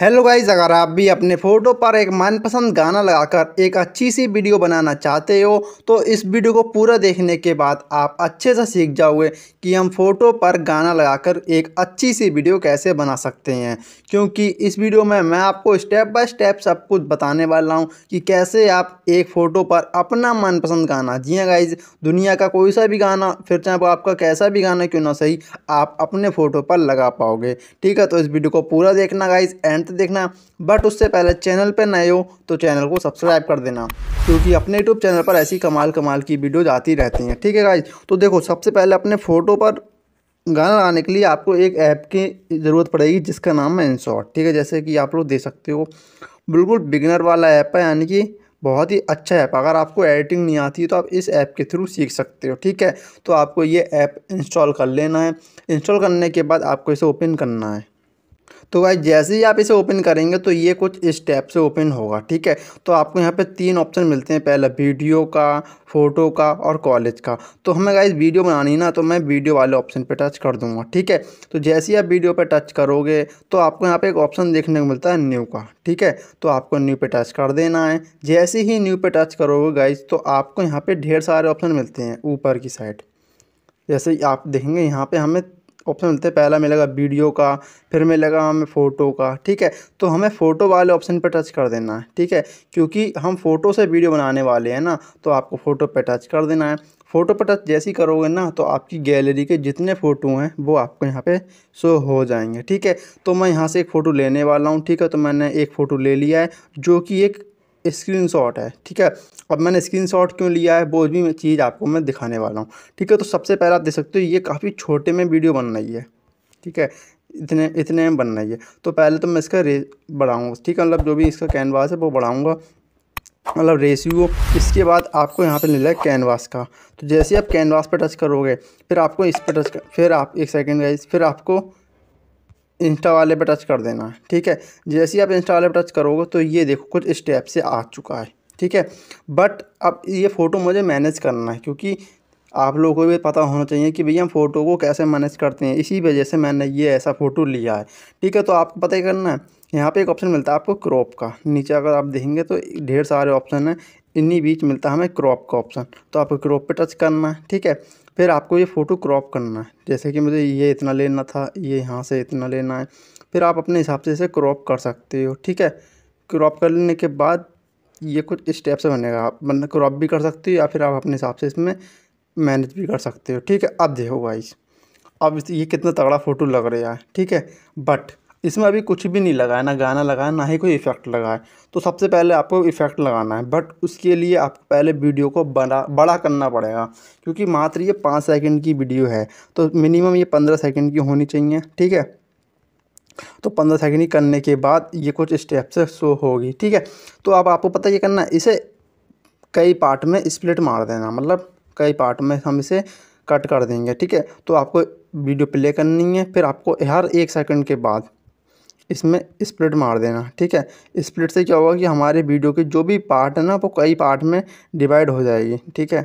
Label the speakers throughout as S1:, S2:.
S1: hello guys अगर आप भी अपने फ़ोटो पर एक मनपसंद गाना लगाकर एक अच्छी सी वीडियो बनाना चाहते हो तो इस वीडियो को पूरा देखने के बाद आप अच्छे से सीख जाओगे कि हम फ़ोटो पर गाना लगाकर एक अच्छी सी वीडियो कैसे बना सकते हैं क्योंकि इस वीडियो में मैं आपको स्टेप बाय स्टेप सब कुछ बताने वाला हूँ कि कैसे आप एक फ़ोटो पर अपना मनपसंद गाना जी हाँ गाइज दुनिया का कोई सा भी गाना फिर चाहे वो आपका कैसा भी गाना क्यों ना सही आप अपने फ़ोटो पर लगा पाओगे ठीक है तो इस वीडियो को पूरा देखना गाइज एंड तक देखना बट उससे पहले चैनल पर नए हो तो चैनल को सब्सक्राइब कर देना क्योंकि अपने यूट्यूब चैनल पर ऐसी कमाल कमाल की वीडियोज आती रहती हैं ठीक है गाइज तो देखो सबसे पहले अपने फ़ोटो पर गाना लगाने के लिए आपको एक ऐप की ज़रूरत पड़ेगी जिसका नाम है इनशॉट ठीक है जैसे कि आप लोग दे सकते हो बिल्कुल बिगनर वाला ऐप है यानी कि बहुत ही अच्छा ऐप अगर आपको एडिटिंग नहीं आती है तो आप इस ऐप के थ्रू सीख सकते हो ठीक है तो आपको ये ऐप इंस्टॉल कर लेना है इंस्टॉल करने के बाद आपको इसे ओपन करना है तो गाइज जैसे ही आप इसे ओपन करेंगे तो ये कुछ इस से ओपन होगा ठीक है तो आपको यहाँ पे तीन ऑप्शन मिलते हैं पहला वीडियो का फ़ोटो का और कॉलेज का तो हमें गाइज वीडियो बनानी ना तो मैं वीडियो वाले ऑप्शन पे टच कर दूंगा ठीक है तो जैसे ही आप वीडियो पे टच करोगे तो आपको यहाँ पे एक ऑप्शन देखने को मिलता है न्यू का ठीक है तो आपको न्यू पे टच कर देना है जैसे ही न्यू पे टच करोगे गाइज तो आपको यहाँ पर ढेर सारे ऑप्शन मिलते हैं ऊपर की साइड जैसे आप देखेंगे यहाँ पर हमें ऑप्शन मिलते हैं पहला मिलेगा वीडियो का फिर मिलेगा हमें फ़ोटो का ठीक है तो हमें फ़ोटो वाले ऑप्शन पर टच कर देना है ठीक है क्योंकि हम फ़ोटो से वीडियो बनाने वाले हैं ना तो आपको फ़ोटो पर टच कर देना है फ़ोटो पर टच जैसी करोगे ना तो आपकी गैलरी के जितने फ़ोटो हैं वो आपको यहाँ पे शो हो जाएंगे ठीक है तो मैं यहाँ से एक फ़ोटो लेने वाला हूँ ठीक है तो मैंने एक फ़ोटो ले लिया है जो कि एक स्क्रीनशॉट है ठीक है अब मैंने स्क्रीनशॉट क्यों लिया है वो भी चीज़ आपको मैं दिखाने वाला हूँ ठीक है तो सबसे पहले आप देख सकते हो ये काफ़ी छोटे में वीडियो बन रही है ठीक है इतने इतने में बन रही है तो पहले तो मैं इसका रे बढ़ाऊँगा ठीक है मतलब जो भी इसका कैनवास है वो बढ़ाऊँगा मतलब रेशियो इसके बाद आपको यहाँ पे मिला है कैनवास का तो जैसे आप कैनवास पर टच करोगे फिर आपको इस पर टच कर फिर आप एक सेकेंड गाइज फिर आपको इंस्टा वाले पे टच कर देना है ठीक है जैसे ही आप इंस्टा वाले पे टच करोगे तो ये देखो कुछ स्टेप से आ चुका है ठीक है बट अब ये फ़ोटो मुझे मैनेज करना है क्योंकि आप लोगों को भी पता होना चाहिए कि भैया हम फ़ोटो को कैसे मैनेज करते हैं इसी वजह से मैंने ये ऐसा फ़ोटो लिया है ठीक है तो आपको पता ही करना है यहाँ पे एक ऑप्शन मिलता है आपको क्रॉप का नीचे अगर आप देखेंगे तो ढेर सारे ऑप्शन हैं इन्हीं बीच मिलता है हमें क्रॉप का ऑप्शन तो आपको क्रॉप पे टच करना है ठीक है फिर आपको ये फ़ोटो क्रॉप करना है जैसे कि मुझे ये इतना लेना था ये यहाँ से इतना लेना है फिर आप अपने हिसाब से इसे क्रॉप कर सकते हो ठीक है क्रॉप कर लेने के बाद ये कुछ स्टेप से बनेगा आप बंदा क्रॉप भी कर सकते हो या फिर आप अपने हिसाब से इसमें मैनेज भी कर सकते हो ठीक है अब देखो वाइज अब ये कितना तगड़ा फ़ोटो लग रहा है ठीक है बट इसमें अभी कुछ भी नहीं लगाया ना गाना लगाया ना ही कोई इफ़ेक्ट लगाया तो सबसे पहले आपको इफ़ेक्ट लगाना है बट उसके लिए आपको पहले वीडियो को बड़ा बड़ा करना पड़ेगा क्योंकि मात्र ये पाँच सेकंड की वीडियो है तो मिनिमम ये पंद्रह सेकंड की होनी चाहिए ठीक है तो पंद्रह सेकेंड की करने के बाद ये कुछ स्टेप से शो होगी ठीक है तो अब आपको पता ये करना है इसे कई पार्ट में स्प्लिट मार देना मतलब कई पार्ट में हम इसे कट कर देंगे ठीक है तो आपको वीडियो प्ले करनी है फिर आपको हर एक सेकंड के बाद इसमें स्प्लिट मार देना ठीक है स्प्लिट से क्या होगा कि हमारे वीडियो के जो भी पार्ट है ना वो कई पार्ट में डिवाइड हो जाएगी ठीक है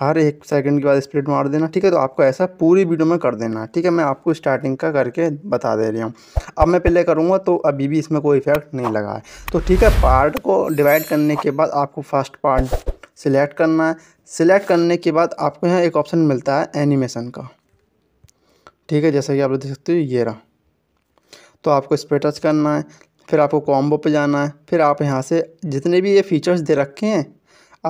S1: हर एक सेकंड के बाद स्प्लिट मार देना ठीक है तो आपको ऐसा पूरी वीडियो में कर देना ठीक है मैं आपको स्टार्टिंग का करके बता दे रही हूँ अब मैं पहले करूँगा तो अभी भी इसमें कोई इफेक्ट नहीं लगा है तो ठीक है पार्ट को डिवाइड करने के बाद आपको फर्स्ट पार्ट सिलेक्ट करना है सिलेक्ट करने के बाद आपको यहाँ एक ऑप्शन मिलता है एनिमेशन का ठीक है जैसा कि आप लोग देख सकते हो ये रहा तो आपको इस पर टच करना है फिर आपको कॉम्बो पे जाना है फिर आप यहाँ से जितने भी ये फीचर्स दे रखे हैं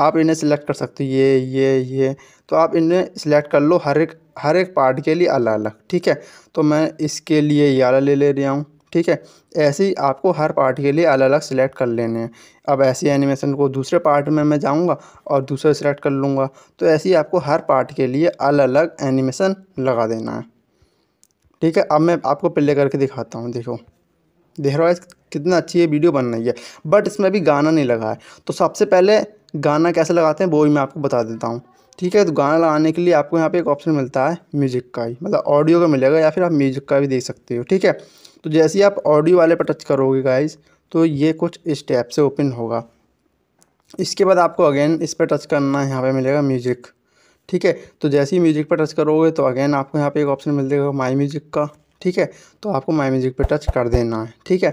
S1: आप इन्हें सिलेक्ट कर सकते हो ये ये ये तो आप इन्हें सिलेक्ट कर लो हर एक हर एक पार्ट के लिए अलग अलग ठीक है तो मैं इसके लिए ये ले ले रहा हूँ ठीक है ऐसे ही आपको हर पार्ट के लिए अलग अलग सिलेक्ट कर लेने हैं अब ऐसे एनिमेशन को दूसरे पार्ट में मैं जाऊँगा और दूसरा सिलेक्ट कर लूँगा तो ऐसे ही आपको हर पार्ट के लिए अलग अलग एनिमेशन लगा देना है ठीक है अब मैं आपको प्ले करके दिखाता हूँ देखो देहरा कितना अच्छी ये वीडियो बन रही है बट इसमें अभी गाना नहीं लगा है तो सबसे पहले गाना कैसे लगाते हैं वो भी मैं आपको बता देता हूँ ठीक है तो गाना लगाने के लिए आपको यहाँ पे एक ऑप्शन मिलता है म्यूज़िक का ही मतलब ऑडियो का मिलेगा या फिर आप म्यूज़िक का भी देख सकते हो ठीक है तो जैसे ही आप ऑडियो वाले पर टच करोगे गाइज तो ये कुछ इस टैप से ओपन होगा इसके बाद आपको अगेन इस पर टच करना है यहाँ पर मिलेगा म्यूज़िक ठीक है तो जैसे ही म्यूजिक पर टच करोगे तो अगेन आपको यहाँ पे एक ऑप्शन मिल जाएगा माई म्यूजिक का ठीक है तो आपको माई म्यूजिक पर टच कर देना है ठीक है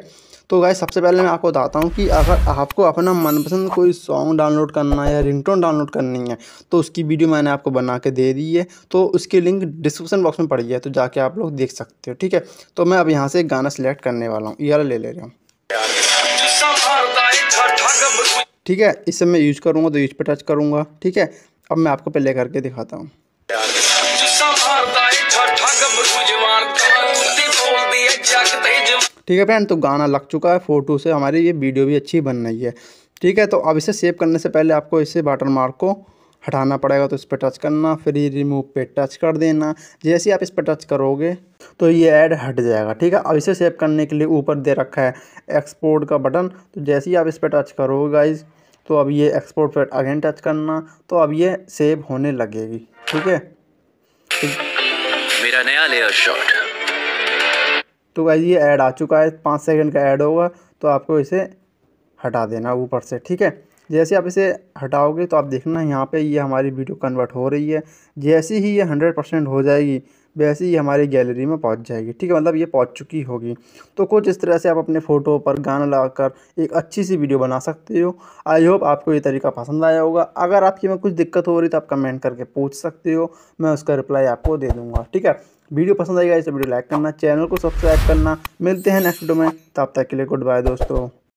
S1: तो गाय सबसे पहले मैं आपको बताता हूँ कि अगर आपको अपना मनपसंद कोई सॉन्ग डाउनलोड करना है या रिंगटोन डाउनलोड करनी है तो उसकी वीडियो मैंने आपको बना के दे दी है तो उसकी लिंक डिस्क्रिप्शन बॉक्स में पड़ी है तो जाके आप लोग देख सकते हो ठीक है तो मैं अब यहाँ से एक गाना सेलेक्ट करने वाला हूँ ये ले ले रहा हूँ ठीक है इससे मैं यूज करूँगा तो यूज पे टच करूँगा ठीक है अब मैं आपको पहले करके दिखाता हूँ ठीक है फ्रेंड तो गाना लग चुका है फ़ोटो से हमारी ये वीडियो भी अच्छी बन रही है ठीक है तो अब इसे सेव करने से पहले आपको इसे वाटर मार्क को हटाना पड़ेगा तो इस पर टच करना फिर ये रिमूव पे टच कर देना जैसे आप इस पर टच करोगे तो ये ऐड हट जाएगा ठीक है अब इसे सेव करने के लिए ऊपर दे रखा है एक्सपोर्ट का बटन तो जैसे ही आप इस पर टच करोगे गाइज़ तो अब ये एक्सपोर्ट पर अगेन टच करना तो अब ये सेव होने लगेगी ठीक है मेरा नया लेयर शॉट तो भाई ये ऐड आ चुका है पाँच सेकंड का ऐड होगा तो आपको इसे हटा देना ऊपर से ठीक है जैसे आप इसे हटाओगे तो आप देखना यहाँ पे ये हमारी वीडियो कन्वर्ट हो रही है जैसे ही ये हंड्रेड परसेंट हो जाएगी वैसे ही हमारी गैलरी में पहुंच जाएगी ठीक है मतलब ये पहुंच चुकी होगी तो कुछ इस तरह से आप अपने फ़ोटो पर गाना लगाकर एक अच्छी सी वीडियो बना सकते हो आई होप आपको ये तरीका पसंद आया होगा अगर आपकी में कुछ दिक्कत हो रही तो आप कमेंट करके पूछ सकते हो मैं उसका रिप्लाई आपको दे दूँगा ठीक है वीडियो पसंद आएगा तो इसे वीडियो लाइक करना चैनल को सब्सक्राइब करना मिलते हैं नेक्स्ट वीडियो में तब तक के लिए गुड बाय दोस्तों